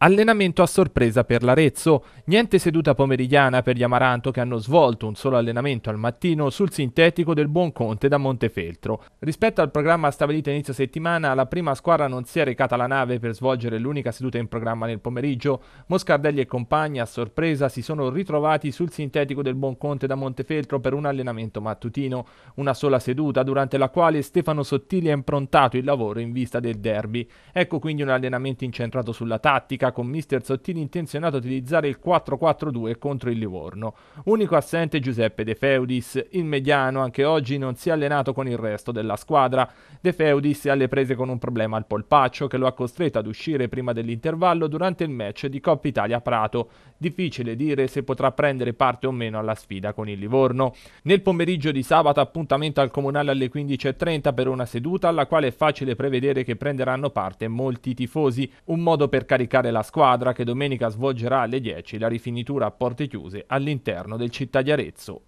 Allenamento a sorpresa per l'Arezzo, niente seduta pomeridiana per gli Amaranto che hanno svolto un solo allenamento al mattino sul sintetico del Buon Conte da Montefeltro. Rispetto al programma stabilito inizio settimana, la prima squadra non si è recata alla nave per svolgere l'unica seduta in programma nel pomeriggio. Moscardelli e compagni a sorpresa si sono ritrovati sul sintetico del Buon Conte da Montefeltro per un allenamento mattutino, una sola seduta durante la quale Stefano Sottili ha improntato il lavoro in vista del derby. Ecco quindi un allenamento incentrato sulla tattica Brescia con mister Sottini intenzionato a utilizzare il 4-4-2 contro il Livorno. Unico assente Giuseppe De Feudis, il mediano anche oggi non si è allenato con il resto della squadra. De Feudis è alle prese con un problema al polpaccio che lo ha costretto ad uscire prima dell'intervallo durante il match di Coppa Italia Prato. Difficile dire se potrà prendere parte o meno alla sfida con il Livorno. Nel pomeriggio di sabato appuntamento al Comunale alle 15.30 per una seduta alla quale è facile prevedere che prenderanno parte molti tifosi, un modo per caricare la della squadra che domenica svolgerà alle 10 la rifinitura a porte chiuse all'interno del Città di Arezzo